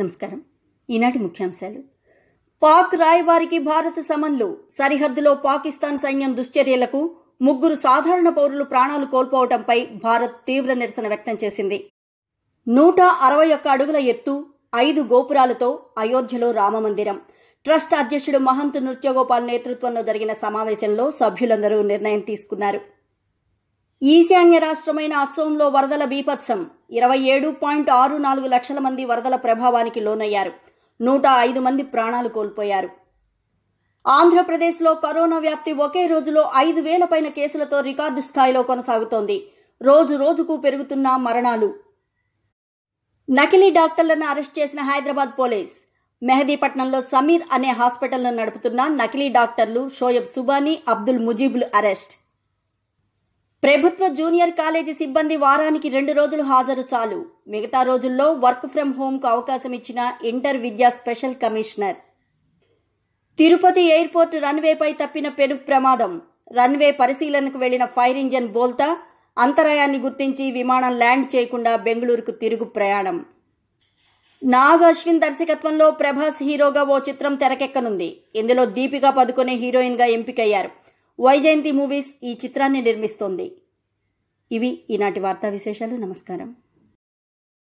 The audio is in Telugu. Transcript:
నమస్కారం ఈనాటి ముఖ్యాంశాలు పాక్ రాయబారికి భారత సమన్లు సరిహద్దులో పాకిస్తాన్ సైన్యం దుశ్చర్యలకు ముగ్గురు సాధారణ పౌరులు ప్రాణాలు కోల్పోవడంపై భారత్ తీవ్ర నిరసన వ్యక్తం చేసింది నూట అరవై ఒక్క అడుగుల ఎత్తు ఐదు గోపురాలతో అయోధ్యలో రామమందిరం ట్రస్ట్ అధ్యక్షుడు మహంత్ నృత్యగోపాల్ నేతృత్వంలో జరిగిన సమావేశంలో సభ్యులందరూ నిర్ణయం తీసుకున్నారు ఈశాన్య రాష్ట్రమైన అస్సోంలో వరదల బీభత్సం ఇరవై ఏడు పాయింట్ ఆరు నాలుగు లక్షల మంది వరదల ప్రభావానికి లోనయ్యారు నూట ఐదు మంది ప్రాణాలు కోల్పోయారు ఆంధ్రప్రదేశ్లో కరోనా వ్యాప్తి ఒకే రోజులో ఐదు వేల పైన కేసులతో రికార్డు స్థాయిలో కొనసాగుతోంది రోజు రోజుకు పెరుగుతున్న మరణాలు నకిలీ డాక్టర్లను అరెస్ట్ చేసిన హైదరాబాద్ పోలీస్ మెహదీపట్నంలో సమీర్ అనే హాస్పిటల్ను నడుపుతున్న నకిలీ డాక్టర్లు షోయబ్ సుబానీ అబ్దుల్ ముజీబ్లు అరెస్ట్ ప్రభుత్వ జూనియర్ కాలేజీ సిబ్బంది వారానికి రెండు రోజులు హాజరు చాలు మిగతా రోజుల్లో వర్క్ ఫ్రం కు అవకాశం ఇచ్చిన ఇంటర్ విద్యా స్పెషల్ కమిషనర్ తిరుపతి ఎయిర్పోర్ట్ రన్వేపై తప్పిన పెను ప్రమాదం రన్వే పరిశీలనకు వెళ్లిన ఫైర్ ఇంజన్ బోల్తా అంతరాయాన్ని గుర్తించి విమానం ల్యాండ్ చేయకుండా బెంగళూరుకు తిరుగు ప్రయాణం నాగ్ అశ్విన్ దర్శకత్వంలో ప్రభాస్ హీరోగా ఓ చిత్రం తెరకెక్కనుంది ఇందులో దీపిక పదుకొనే హీరోయిన్గా ఎంపికయ్యారు వైజయంతి మూవీస్ ఈ చిత్రాన్ని నిర్మిస్తోంది ఇవి ఈనాటి వార్తా విశేషాలు నమస్కారం